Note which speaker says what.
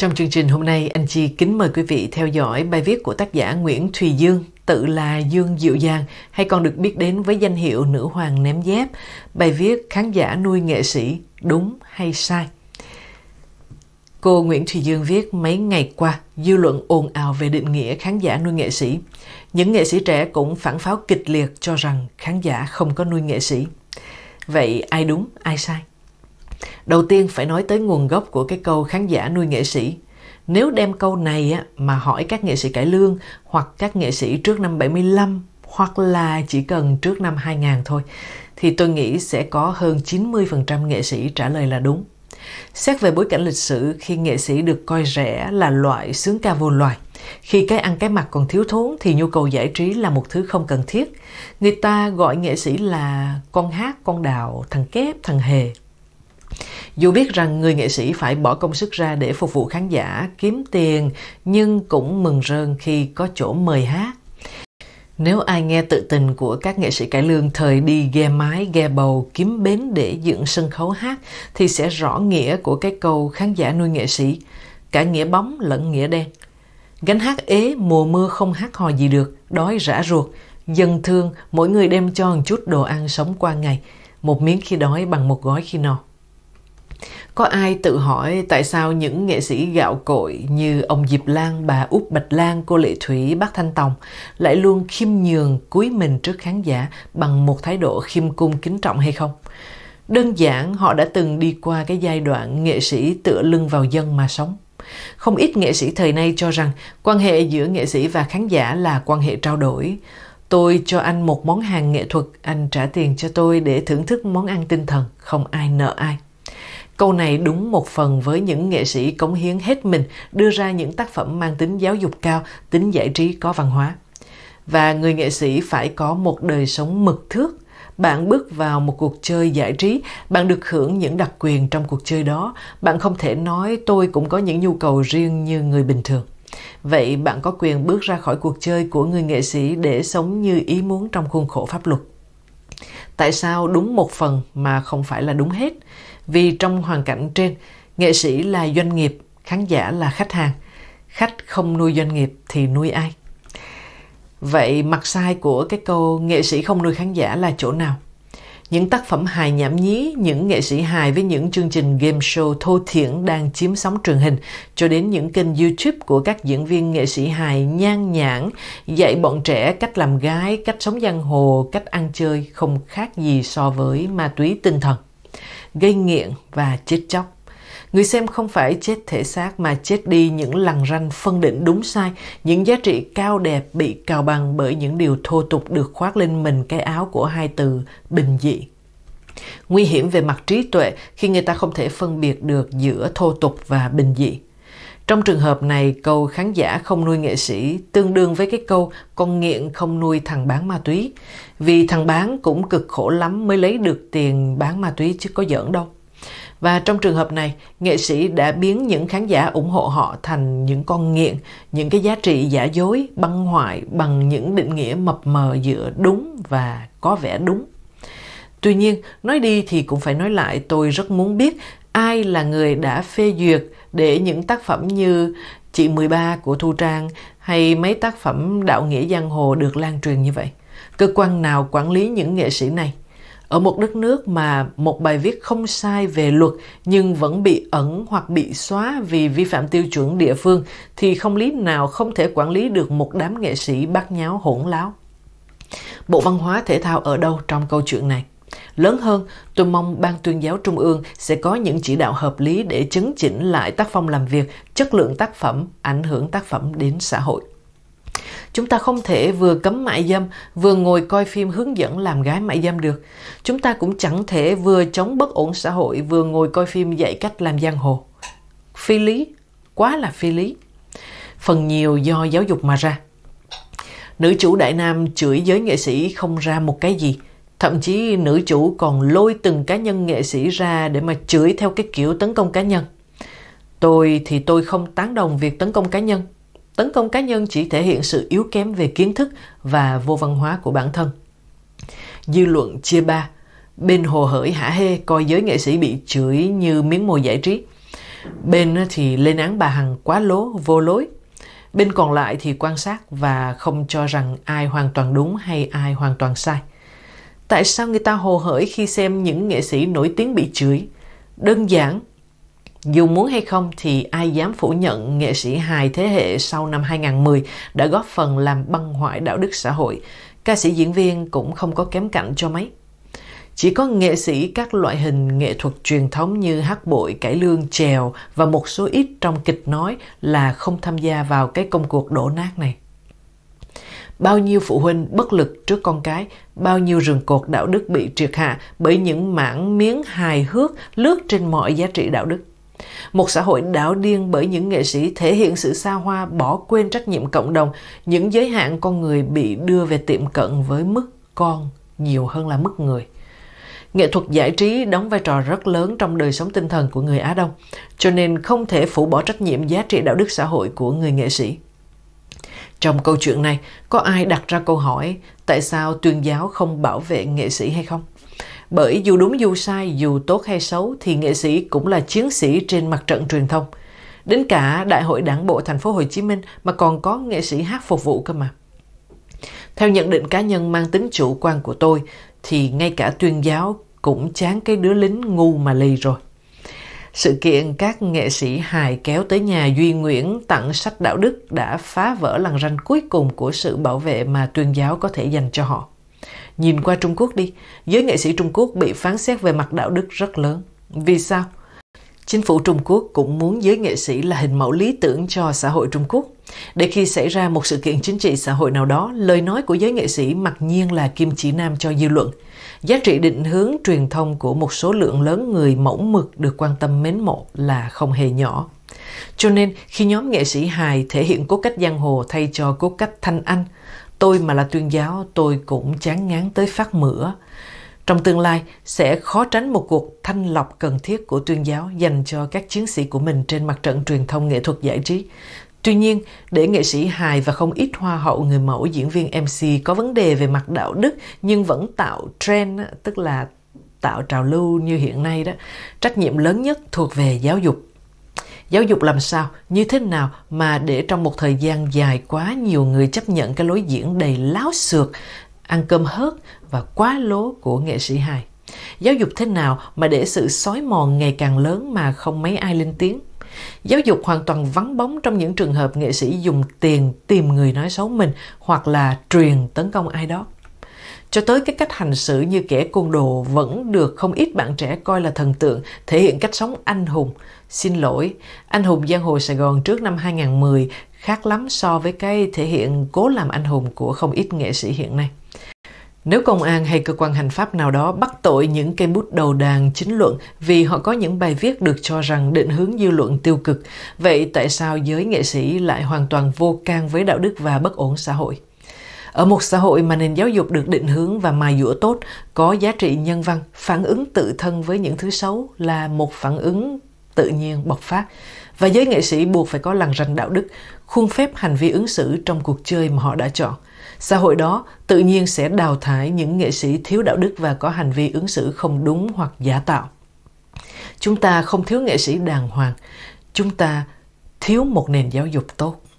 Speaker 1: Trong chương trình hôm nay, anh chị kính mời quý vị theo dõi bài viết của tác giả Nguyễn Thùy Dương, tự là Dương Diệu Giang, hay còn được biết đến với danh hiệu Nữ Hoàng Ném Dép, bài viết khán giả nuôi nghệ sĩ đúng hay sai. Cô Nguyễn Thùy Dương viết mấy ngày qua, dư luận ồn ào về định nghĩa khán giả nuôi nghệ sĩ. Những nghệ sĩ trẻ cũng phản pháo kịch liệt cho rằng khán giả không có nuôi nghệ sĩ. Vậy ai đúng, ai sai? Đầu tiên phải nói tới nguồn gốc của cái câu khán giả nuôi nghệ sĩ. Nếu đem câu này mà hỏi các nghệ sĩ cải lương hoặc các nghệ sĩ trước năm 75 hoặc là chỉ cần trước năm 2000 thôi thì tôi nghĩ sẽ có hơn 90% nghệ sĩ trả lời là đúng. Xét về bối cảnh lịch sử khi nghệ sĩ được coi rẻ là loại sướng ca vô loài, khi cái ăn cái mặt còn thiếu thốn thì nhu cầu giải trí là một thứ không cần thiết. Người ta gọi nghệ sĩ là con hát, con đào thằng kép, thằng hề. Dù biết rằng người nghệ sĩ phải bỏ công sức ra để phục vụ khán giả, kiếm tiền, nhưng cũng mừng rơn khi có chỗ mời hát nếu ai nghe tự tình của các nghệ sĩ cải lương thời đi ghe mái, ghe bầu, kiếm bến để dựng sân khấu hát thì sẽ rõ nghĩa của cái câu khán giả nuôi nghệ sĩ, cả nghĩa bóng lẫn nghĩa đen. Gánh hát ế mùa mưa không hát hò gì được, đói rã ruột, dân thương mỗi người đem cho một chút đồ ăn sống qua ngày, một miếng khi đói bằng một gói khi no có ai tự hỏi tại sao những nghệ sĩ gạo cội như ông Diệp Lan, bà Út Bạch Lan, cô Lệ Thủy, bác Thanh Tòng lại luôn khiêm nhường cúi mình trước khán giả bằng một thái độ khiêm cung kính trọng hay không? Đơn giản họ đã từng đi qua cái giai đoạn nghệ sĩ tựa lưng vào dân mà sống. Không ít nghệ sĩ thời nay cho rằng quan hệ giữa nghệ sĩ và khán giả là quan hệ trao đổi. Tôi cho anh một món hàng nghệ thuật, anh trả tiền cho tôi để thưởng thức món ăn tinh thần, không ai nợ ai. Câu này đúng một phần với những nghệ sĩ cống hiến hết mình đưa ra những tác phẩm mang tính giáo dục cao, tính giải trí có văn hóa. Và người nghệ sĩ phải có một đời sống mực thước. Bạn bước vào một cuộc chơi giải trí, bạn được hưởng những đặc quyền trong cuộc chơi đó. Bạn không thể nói tôi cũng có những nhu cầu riêng như người bình thường. Vậy bạn có quyền bước ra khỏi cuộc chơi của người nghệ sĩ để sống như ý muốn trong khuôn khổ pháp luật. Tại sao đúng một phần mà không phải là đúng hết? vì trong hoàn cảnh trên, nghệ sĩ là doanh nghiệp, khán giả là khách hàng. Khách không nuôi doanh nghiệp thì nuôi ai? Vậy mặt sai của cái câu nghệ sĩ không nuôi khán giả là chỗ nào? Những tác phẩm hài nhảm nhí, những nghệ sĩ hài với những chương trình game show thô thiển đang chiếm sóng truyền hình, cho đến những kênh YouTube của các diễn viên nghệ sĩ hài nhan nhản, dạy bọn trẻ cách làm gái, cách sống giang hồ, cách ăn chơi không khác gì so với ma túy tinh thần gây nghiện và chết chóc. Người xem không phải chết thể xác mà chết đi những lằn ranh phân định đúng sai, những giá trị cao đẹp bị cào bằng bởi những điều thô tục được khoác lên mình cái áo của hai từ bình dị. Nguy hiểm về mặt trí tuệ khi người ta không thể phân biệt được giữa thô tục và bình dị. Trong trường hợp này, câu khán giả không nuôi nghệ sĩ tương đương với cái câu con nghiện không nuôi thằng bán ma túy. Vì thằng bán cũng cực khổ lắm mới lấy được tiền bán ma túy chứ có giỡn đâu. Và trong trường hợp này, nghệ sĩ đã biến những khán giả ủng hộ họ thành những con nghiện, những cái giá trị giả dối, băng hoại bằng những định nghĩa mập mờ giữa đúng và có vẻ đúng. Tuy nhiên, nói đi thì cũng phải nói lại tôi rất muốn biết ai là người đã phê duyệt để những tác phẩm như Chị 13 của Thu Trang hay mấy tác phẩm đạo nghĩa giang hồ được lan truyền như vậy? Cơ quan nào quản lý những nghệ sĩ này? Ở một đất nước mà một bài viết không sai về luật nhưng vẫn bị ẩn hoặc bị xóa vì vi phạm tiêu chuẩn địa phương thì không lý nào không thể quản lý được một đám nghệ sĩ bát nháo hỗn láo. Bộ văn hóa thể thao ở đâu trong câu chuyện này? Lớn hơn, tôi mong Ban tuyên giáo Trung ương sẽ có những chỉ đạo hợp lý để chấn chỉnh lại tác phong làm việc, chất lượng tác phẩm, ảnh hưởng tác phẩm đến xã hội. Chúng ta không thể vừa cấm mại dâm, vừa ngồi coi phim hướng dẫn làm gái mại dâm được. Chúng ta cũng chẳng thể vừa chống bất ổn xã hội, vừa ngồi coi phim dạy cách làm giang hồ. Phi lý, quá là phi lý. Phần nhiều do giáo dục mà ra. Nữ chủ Đại Nam chửi giới nghệ sĩ không ra một cái gì – Thậm chí nữ chủ còn lôi từng cá nhân nghệ sĩ ra để mà chửi theo cái kiểu tấn công cá nhân. Tôi thì tôi không tán đồng việc tấn công cá nhân. Tấn công cá nhân chỉ thể hiện sự yếu kém về kiến thức và vô văn hóa của bản thân. Dư luận chia ba, bên hồ hởi hả hê coi giới nghệ sĩ bị chửi như miếng mồi giải trí. Bên thì lên án bà Hằng quá lố, vô lối. Bên còn lại thì quan sát và không cho rằng ai hoàn toàn đúng hay ai hoàn toàn sai. Tại sao người ta hồ hởi khi xem những nghệ sĩ nổi tiếng bị chửi? Đơn giản, dù muốn hay không thì ai dám phủ nhận nghệ sĩ hài thế hệ sau năm 2010 đã góp phần làm băng hoại đạo đức xã hội. Ca sĩ diễn viên cũng không có kém cạnh cho mấy. Chỉ có nghệ sĩ các loại hình nghệ thuật truyền thống như hát bội, cải lương, chèo và một số ít trong kịch nói là không tham gia vào cái công cuộc đổ nát này. Bao nhiêu phụ huynh bất lực trước con cái, bao nhiêu rừng cột đạo đức bị triệt hạ bởi những mảng miếng hài hước lướt trên mọi giá trị đạo đức. Một xã hội đảo điên bởi những nghệ sĩ thể hiện sự xa hoa bỏ quên trách nhiệm cộng đồng, những giới hạn con người bị đưa về tiệm cận với mức con nhiều hơn là mức người. Nghệ thuật giải trí đóng vai trò rất lớn trong đời sống tinh thần của người Á Đông, cho nên không thể phủ bỏ trách nhiệm giá trị đạo đức xã hội của người nghệ sĩ. Trong câu chuyện này, có ai đặt ra câu hỏi tại sao tuyên giáo không bảo vệ nghệ sĩ hay không? Bởi dù đúng dù sai, dù tốt hay xấu thì nghệ sĩ cũng là chiến sĩ trên mặt trận truyền thông. Đến cả Đại hội Đảng bộ thành phố Hồ Chí Minh mà còn có nghệ sĩ hát phục vụ cơ mà. Theo nhận định cá nhân mang tính chủ quan của tôi thì ngay cả tuyên giáo cũng chán cái đứa lính ngu mà lì rồi. Sự kiện các nghệ sĩ hài kéo tới nhà Duy Nguyễn tặng sách đạo đức đã phá vỡ lằn ranh cuối cùng của sự bảo vệ mà tuyên giáo có thể dành cho họ. Nhìn qua Trung Quốc đi, giới nghệ sĩ Trung Quốc bị phán xét về mặt đạo đức rất lớn. Vì sao? Chính phủ Trung Quốc cũng muốn giới nghệ sĩ là hình mẫu lý tưởng cho xã hội Trung Quốc. Để khi xảy ra một sự kiện chính trị xã hội nào đó, lời nói của giới nghệ sĩ mặc nhiên là kim chỉ nam cho dư luận. Giá trị định hướng truyền thông của một số lượng lớn người mẫu mực được quan tâm mến mộ là không hề nhỏ. Cho nên, khi nhóm nghệ sĩ hài thể hiện cốt cách giang hồ thay cho cốt cách thanh anh, tôi mà là tuyên giáo tôi cũng chán ngán tới phát mửa. Trong tương lai sẽ khó tránh một cuộc thanh lọc cần thiết của tuyên giáo dành cho các chiến sĩ của mình trên mặt trận truyền thông nghệ thuật giải trí. Tuy nhiên, để nghệ sĩ hài và không ít hoa hậu người mẫu diễn viên MC có vấn đề về mặt đạo đức nhưng vẫn tạo trend, tức là tạo trào lưu như hiện nay đó, trách nhiệm lớn nhất thuộc về giáo dục giáo dục làm sao như thế nào mà để trong một thời gian dài quá nhiều người chấp nhận cái lối diễn đầy láo xược ăn cơm hớt và quá lố của nghệ sĩ hài. Giáo dục thế nào mà để sự xói mòn ngày càng lớn mà không mấy ai lên tiếng? Giáo dục hoàn toàn vắng bóng trong những trường hợp nghệ sĩ dùng tiền tìm người nói xấu mình hoặc là truyền tấn công ai đó. Cho tới cái cách hành xử như kẻ côn đồ vẫn được không ít bạn trẻ coi là thần tượng, thể hiện cách sống anh hùng. Xin lỗi, anh hùng giang hồ Sài Gòn trước năm 2010 khác lắm so với cái thể hiện cố làm anh hùng của không ít nghệ sĩ hiện nay. Nếu công an hay cơ quan hành pháp nào đó bắt tội những cây bút đầu đàn chính luận vì họ có những bài viết được cho rằng định hướng dư luận tiêu cực, vậy tại sao giới nghệ sĩ lại hoàn toàn vô can với đạo đức và bất ổn xã hội? Ở một xã hội mà nền giáo dục được định hướng và mài dũa tốt, có giá trị nhân văn, phản ứng tự thân với những thứ xấu là một phản ứng tự nhiên bộc phát và giới nghệ sĩ buộc phải có lằn ranh đạo đức, khuôn phép hành vi ứng xử trong cuộc chơi mà họ đã chọn. Xã hội đó tự nhiên sẽ đào thải những nghệ sĩ thiếu đạo đức và có hành vi ứng xử không đúng hoặc giả tạo. Chúng ta không thiếu nghệ sĩ đàng hoàng, chúng ta thiếu một nền giáo dục tốt.